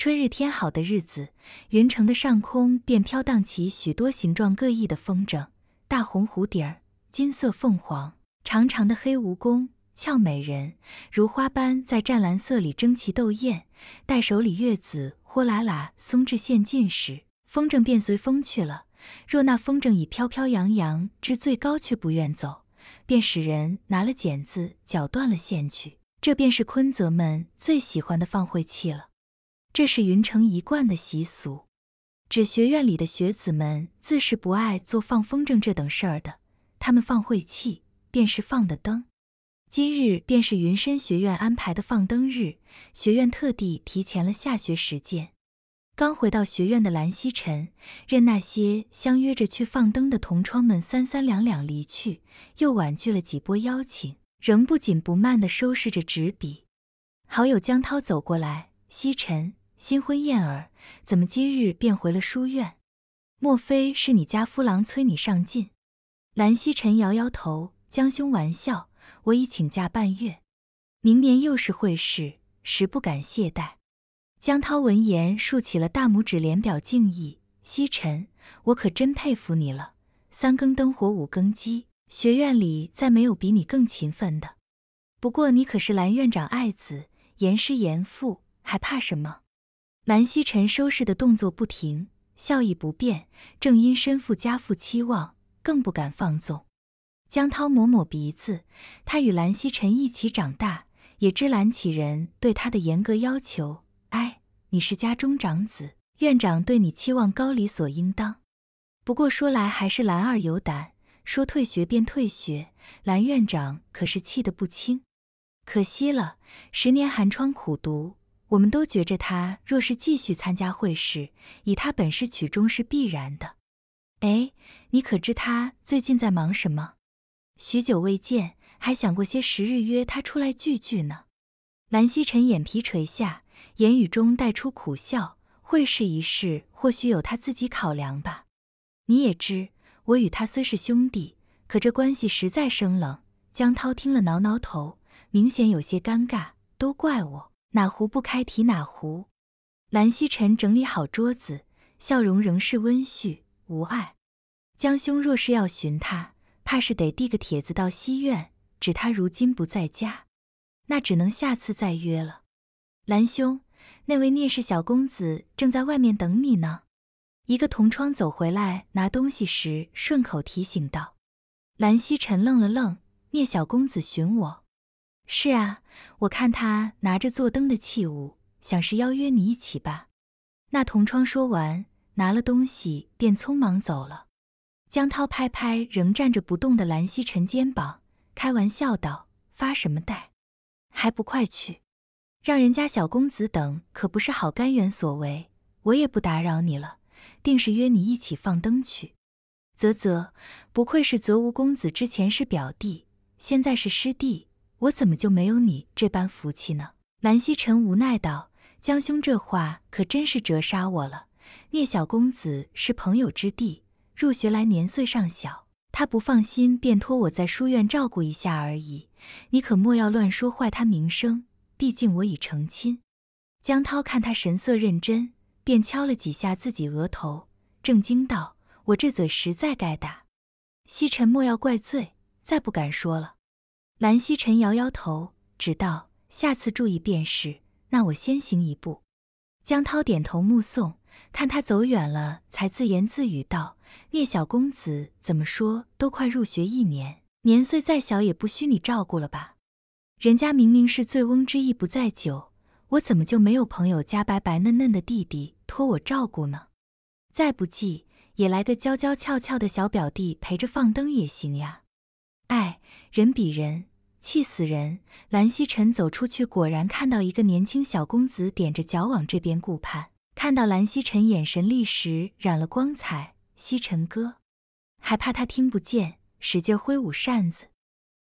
春日天好的日子，云城的上空便飘荡起许多形状各异的风筝：大红蝴蝶儿、金色凤凰、长长的黑蜈蚣、俏美人，如花般在湛蓝色里争奇斗艳。待手里月子豁啦啦松至现尽时，风筝便随风去了。若那风筝已飘飘扬扬至最高却不愿走，便使人拿了剪子绞断了线去。这便是昆泽们最喜欢的放晦气了。这是云城一贯的习俗，只学院里的学子们自是不爱做放风筝这等事儿的，他们放晦气，便是放的灯。今日便是云深学院安排的放灯日，学院特地提前了下学时间。刚回到学院的蓝曦臣，任那些相约着去放灯的同窗们三三两两离去，又婉拒了几波邀请，仍不紧不慢地收拾着纸笔。好友江涛走过来，曦臣，新婚燕尔，怎么今日便回了书院？莫非是你家夫郎催你上进？蓝曦臣摇摇头，江兄玩笑，我已请假半月，明年又是会试，实不敢懈怠。江涛闻言竖起了大拇指，连表敬意。曦臣，我可真佩服你了！三更灯火五更鸡，学院里再没有比你更勤奋的。不过你可是蓝院长爱子，严师严父，还怕什么？蓝希臣收拾的动作不停，笑意不变。正因身负家父期望，更不敢放纵。江涛抹抹鼻子，他与蓝曦臣一起长大，也知蓝启人对他的严格要求。哎，你是家中长子，院长对你期望高，理所应当。不过说来还是蓝二有胆，说退学便退学。蓝院长可是气得不轻，可惜了，十年寒窗苦读。我们都觉着他若是继续参加会试，以他本事，取中是必然的。哎，你可知他最近在忙什么？许久未见，还想过些时日约他出来聚聚呢。蓝曦臣眼皮垂下，言语中带出苦笑。会试一事，或许有他自己考量吧。你也知，我与他虽是兄弟，可这关系实在生冷。江涛听了，挠挠头，明显有些尴尬。都怪我。哪壶不开提哪壶。蓝曦臣整理好桌子，笑容仍是温煦无碍。江兄若是要寻他，怕是得递个帖子到西院，只他如今不在家，那只能下次再约了。蓝兄，那位聂氏小公子正在外面等你呢。一个同窗走回来拿东西时，顺口提醒道。蓝曦臣愣了愣，聂小公子寻我。是啊，我看他拿着做灯的器物，想是邀约你一起吧。那同窗说完，拿了东西便匆忙走了。江涛拍拍仍站着不动的蓝曦臣肩膀，开玩笑道：“发什么呆？还不快去！让人家小公子等可不是好甘愿所为。我也不打扰你了，定是约你一起放灯去。啧啧，不愧是泽芜公子，之前是表弟，现在是师弟。”我怎么就没有你这般福气呢？蓝曦臣无奈道：“江兄这话可真是折杀我了。聂小公子是朋友之弟，入学来年岁尚小，他不放心，便托我在书院照顾一下而已。你可莫要乱说坏他名声，毕竟我已成亲。”江涛看他神色认真，便敲了几下自己额头，正惊道：“我这嘴实在该打，西沉莫要怪罪，再不敢说了。”兰曦晨摇摇头，只道下次注意便是。那我先行一步。江涛点头目送，看他走远了，才自言自语道：“聂小公子怎么说都快入学一年，年岁再小也不需你照顾了吧？人家明明是醉翁之意不在酒，我怎么就没有朋友家白白嫩嫩的弟弟托我照顾呢？再不济也来个娇娇俏俏的小表弟陪着放灯也行呀。哎，人比人。”气死人！兰曦晨走出去，果然看到一个年轻小公子踮着脚往这边顾盼，看到兰曦晨眼神立时染了光彩。曦晨哥，还怕他听不见，使劲挥舞扇子。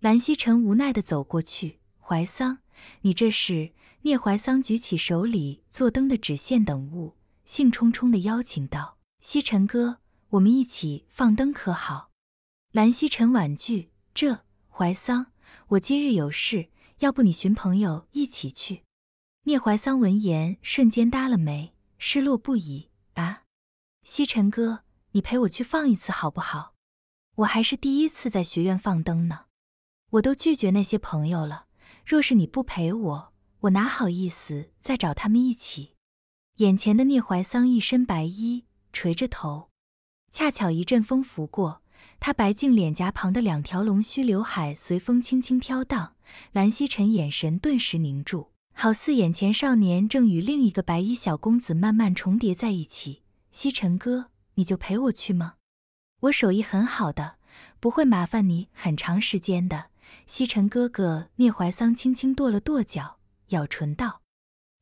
兰曦晨无奈的走过去，怀桑，你这是？聂怀桑举起手里做灯的纸线等物，兴冲冲的邀请道：“曦臣哥，我们一起放灯可好？”兰曦晨婉拒：“这怀桑。”我今日有事，要不你寻朋友一起去？聂怀桑闻言，瞬间搭了眉，失落不已。啊，西沉哥，你陪我去放一次好不好？我还是第一次在学院放灯呢。我都拒绝那些朋友了，若是你不陪我，我哪好意思再找他们一起？眼前的聂怀桑一身白衣，垂着头，恰巧一阵风拂过。他白净脸颊旁的两条龙须刘海随风轻轻飘荡，蓝曦臣眼神顿时凝住，好似眼前少年正与另一个白衣小公子慢慢重叠在一起。西沉哥，你就陪我去吗？我手艺很好的，不会麻烦你很长时间的。西沉哥哥，聂怀桑轻轻跺了跺脚，咬唇道：“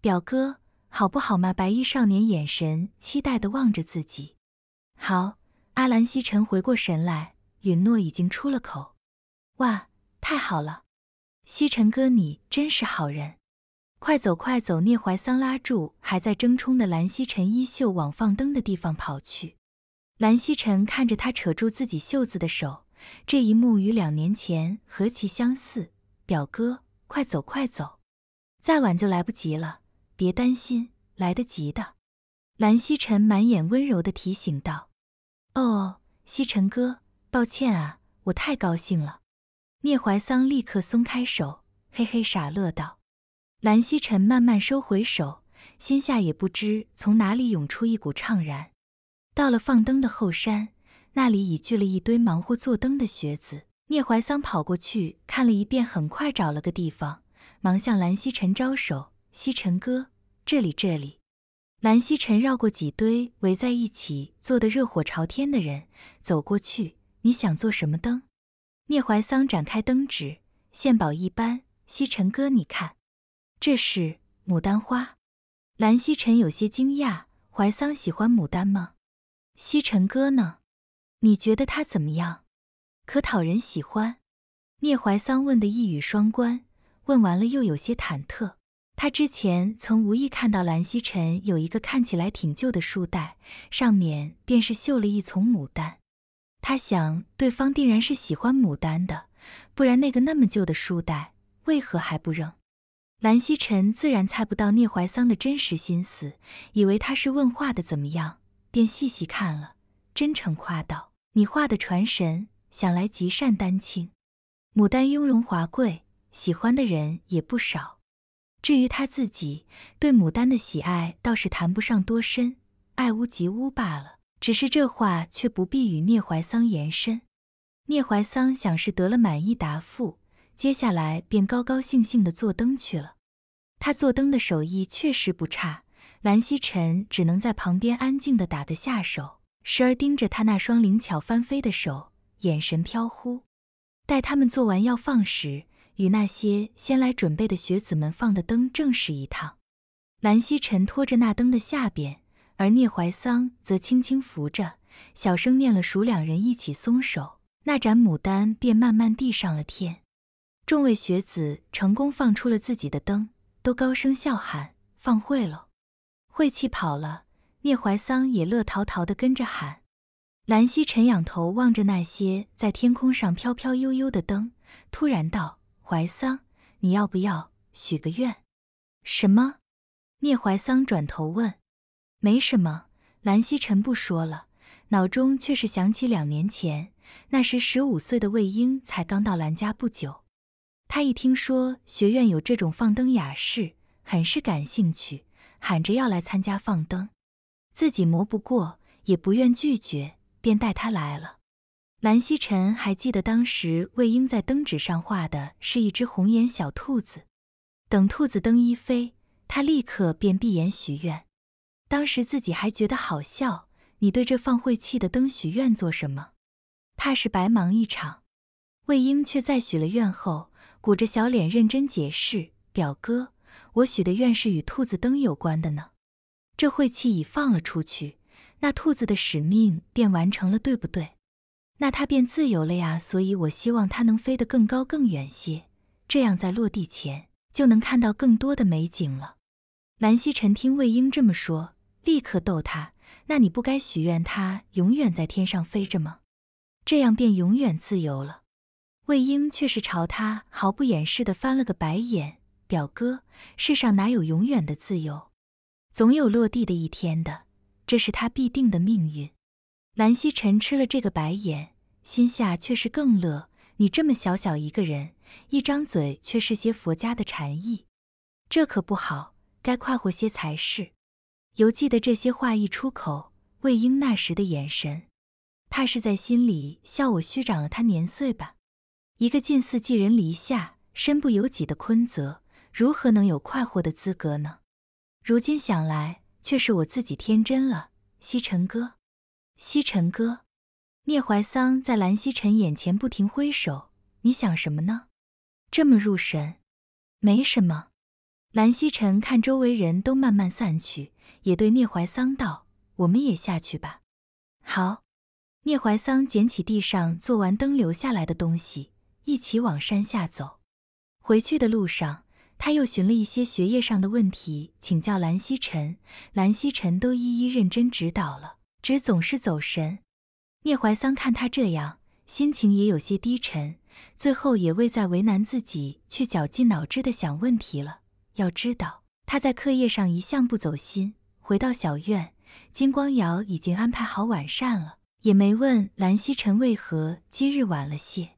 表哥，好不好嘛？”白衣少年眼神期待地望着自己，好。阿兰西尘回过神来，允诺已经出了口。哇，太好了！西晨哥，你真是好人！快走，快走！聂怀桑拉住还在争冲的兰曦臣衣袖，往放灯的地方跑去。兰曦臣看着他扯住自己袖子的手，这一幕与两年前何其相似。表哥，快走，快走！再晚就来不及了，别担心，来得及的。兰曦臣满眼温柔的提醒道。哦，西尘哥，抱歉啊，我太高兴了。聂怀桑立刻松开手，嘿嘿傻乐道。蓝西臣慢慢收回手，心下也不知从哪里涌出一股怅然。到了放灯的后山，那里已聚了一堆忙活做灯的学子。聂怀桑跑过去看了一遍，很快找了个地方，忙向蓝西臣招手：“西尘哥，这里，这里。”蓝曦臣绕过几堆围在一起坐的热火朝天的人走过去。你想做什么灯？聂怀桑展开灯纸，献宝一般：“曦晨哥，你看，这是牡丹花。”蓝曦臣有些惊讶：“怀桑喜欢牡丹吗？曦晨哥呢？你觉得他怎么样？可讨人喜欢？”聂怀桑问的一语双关，问完了又有些忐忑。他之前曾无意看到蓝曦臣有一个看起来挺旧的书袋，上面便是绣了一丛牡丹。他想，对方定然是喜欢牡丹的，不然那个那么旧的书袋为何还不扔？蓝曦臣自然猜不到聂怀桑的真实心思，以为他是问画的怎么样，便细细看了，真诚夸道：“你画的传神，想来极善丹青。牡丹雍容华贵，喜欢的人也不少。”至于他自己对牡丹的喜爱，倒是谈不上多深，爱屋及乌罢了。只是这话却不必与聂怀桑延伸。聂怀桑想是得了满意答复，接下来便高高兴兴地做灯去了。他做灯的手艺确实不差，蓝曦臣只能在旁边安静地打个下手，时而盯着他那双灵巧翻飞的手，眼神飘忽。待他们做完要放时，与那些先来准备的学子们放的灯正是一套。蓝曦臣拖着那灯的下边，而聂怀桑则轻轻扶着，小声念了数，两人一起松手，那盏牡丹便慢慢地上了天。众位学子成功放出了自己的灯，都高声笑喊：“放会了，晦气跑了！”聂怀桑也乐陶陶地跟着喊。蓝曦晨仰头望着那些在天空上飘飘悠悠的灯，突然道。怀桑，你要不要许个愿？什么？聂怀桑转头问。没什么。兰曦晨不说了，脑中却是想起两年前，那时十五岁的魏婴才刚到蓝家不久，他一听说学院有这种放灯雅事，很是感兴趣，喊着要来参加放灯，自己磨不过，也不愿拒绝，便带他来了。蓝曦臣还记得当时魏婴在灯纸上画的是一只红眼小兔子，等兔子灯一飞，他立刻便闭眼许愿。当时自己还觉得好笑，你对这放晦气的灯许愿做什么？怕是白忙一场。魏婴却在许了愿后，鼓着小脸认真解释：“表哥，我许的愿是与兔子灯有关的呢。这晦气已放了出去，那兔子的使命便完成了，对不对？”那它便自由了呀，所以我希望它能飞得更高更远些，这样在落地前就能看到更多的美景了。兰溪晨听魏婴这么说，立刻逗他：“那你不该许愿它永远在天上飞着吗？这样便永远自由了。”魏婴却是朝他毫不掩饰地翻了个白眼：“表哥，世上哪有永远的自由？总有落地的一天的，这是他必定的命运。”兰溪晨吃了这个白眼，心下却是更乐。你这么小小一个人，一张嘴却是些佛家的禅意，这可不好，该快活些才是。犹记得这些话一出口，魏婴那时的眼神，怕是在心里笑我虚长了他年岁吧？一个近似寄人篱下、身不由己的坤泽，如何能有快活的资格呢？如今想来，却是我自己天真了，西城哥。西尘哥，聂怀桑在蓝西臣眼前不停挥手，你想什么呢？这么入神？没什么。蓝西臣看周围人都慢慢散去，也对聂怀桑道：“我们也下去吧。”好。聂怀桑捡起地上做完灯留下来的东西，一起往山下走。回去的路上，他又寻了一些学业上的问题请教蓝曦臣，蓝曦臣都一一认真指导了。只总是走神，聂怀桑看他这样，心情也有些低沉，最后也未再为难自己，去绞尽脑汁的想问题了。要知道他在课业上一向不走心。回到小院，金光瑶已经安排好晚膳了，也没问蓝曦臣为何今日晚了些。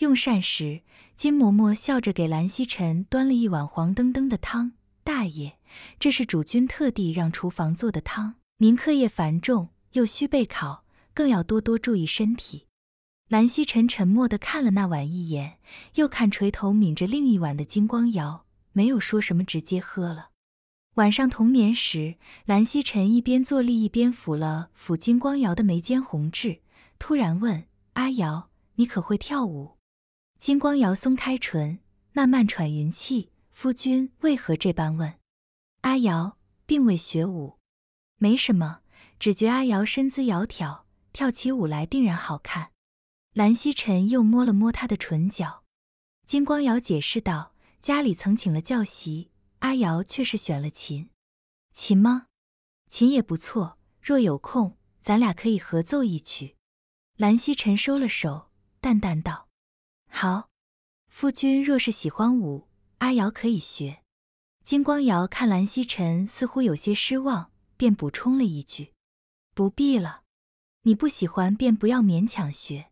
用膳时，金嬷嬷笑着给蓝曦臣端了一碗黄澄澄的汤，大爷，这是主君特地让厨房做的汤，您课业繁重。又需备考，更要多多注意身体。蓝曦臣沉默地看了那碗一眼，又看垂头抿着另一碗的金光瑶，没有说什么，直接喝了。晚上同眠时，蓝曦臣一边坐立一边抚了抚金光瑶的眉间红痣，突然问：“阿瑶，你可会跳舞？”金光瑶松开唇，慢慢喘匀气：“夫君为何这般问？”阿瑶并未学舞，没什么。只觉阿瑶身姿窈窕，跳起舞来定然好看。蓝曦臣又摸了摸她的唇角。金光瑶解释道：“家里曾请了教习，阿瑶却是选了琴。琴吗？琴也不错。若有空，咱俩可以合奏一曲。”蓝曦臣收了手，淡淡道：“好，夫君若是喜欢舞，阿瑶可以学。”金光瑶看蓝曦臣似乎有些失望，便补充了一句。不必了，你不喜欢便不要勉强学。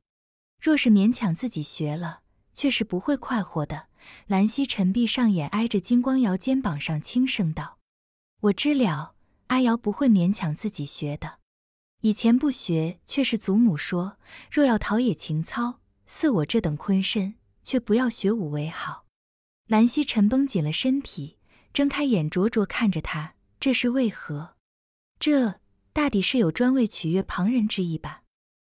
若是勉强自己学了，却是不会快活的。兰溪臣闭上眼，挨着金光瑶肩膀上轻声道：“我知了，阿瑶不会勉强自己学的。以前不学，却是祖母说，若要陶冶情操，似我这等坤身，却不要学武为好。”兰溪臣绷紧了身体，睁开眼灼灼看着他，这是为何？这。大抵是有专为取悦旁人之意吧。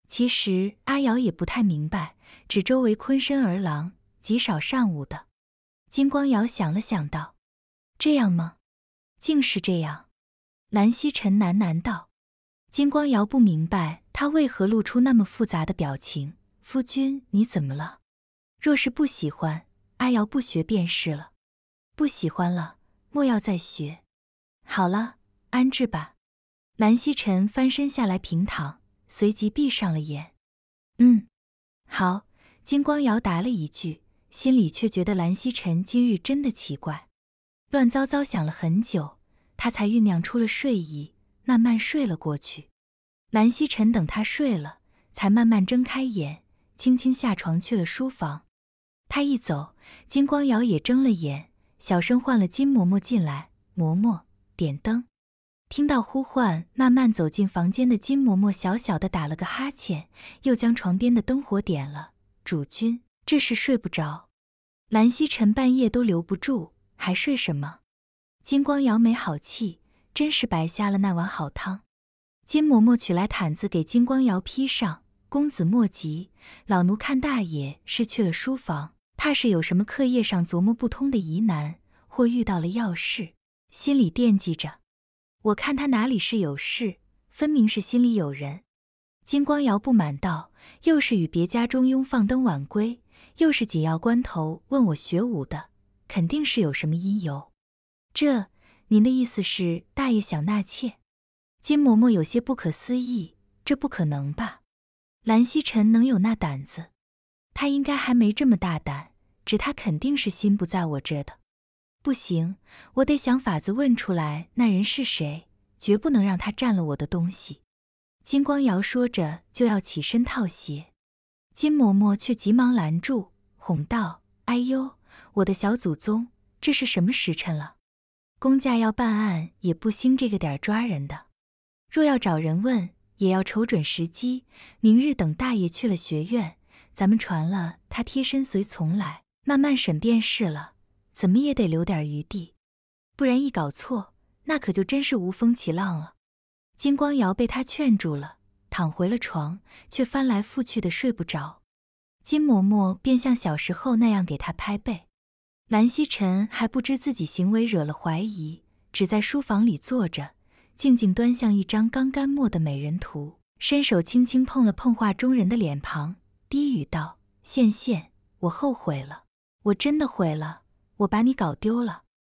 其实阿瑶也不太明白，只周围昆身儿郎极少善舞的。金光瑶想了想道：“这样吗？竟是这样。”蓝曦臣喃喃道。金光瑶不明白他为何露出那么复杂的表情。夫君，你怎么了？若是不喜欢，阿瑶不学便是了。不喜欢了，莫要再学。好了，安置吧。蓝曦臣翻身下来，平躺，随即闭上了眼。嗯，好。金光瑶答了一句，心里却觉得蓝曦臣今日真的奇怪。乱糟糟想了很久，他才酝酿出了睡意，慢慢睡了过去。蓝曦臣等他睡了，才慢慢睁开眼，轻轻下床去了书房。他一走，金光瑶也睁了眼，小声唤了金嬷嬷进来：“嬷嬷，点灯。”听到呼唤，慢慢走进房间的金嬷嬷小小的打了个哈欠，又将床边的灯火点了。主君，这是睡不着。兰曦晨半夜都留不住，还睡什么？金光瑶没好气，真是白瞎了那碗好汤。金嬷嬷取来毯子给金光瑶披上。公子莫急，老奴看大爷是去了书房，怕是有什么课业上琢磨不通的疑难，或遇到了要事，心里惦记着。我看他哪里是有事，分明是心里有人。金光瑶不满道：“又是与别家中庸放灯晚归，又是紧要关头问我学武的，肯定是有什么因由。”这，您的意思是大爷想纳妾？金嬷嬷有些不可思议：“这不可能吧？蓝曦臣能有那胆子？他应该还没这么大胆。指他肯定是心不在我这的。”不行，我得想法子问出来那人是谁，绝不能让他占了我的东西。金光瑶说着就要起身套鞋，金嬷嬷却急忙拦住，哄道：“哎呦，我的小祖宗，这是什么时辰了？公家要办案也不兴这个点抓人的，若要找人问，也要瞅准时机。明日等大爷去了学院，咱们传了他贴身随从来，慢慢审便是了。”怎么也得留点余地，不然一搞错，那可就真是无风起浪了。金光瑶被他劝住了，躺回了床，却翻来覆去的睡不着。金嬷嬷便像小时候那样给他拍背。蓝曦臣还不知自己行为惹了怀疑，只在书房里坐着，静静端详一张刚干墨的美人图，伸手轻轻碰了碰画中人的脸庞，低语道：“羡羡，我后悔了，我真的悔了。”我把你搞丢了。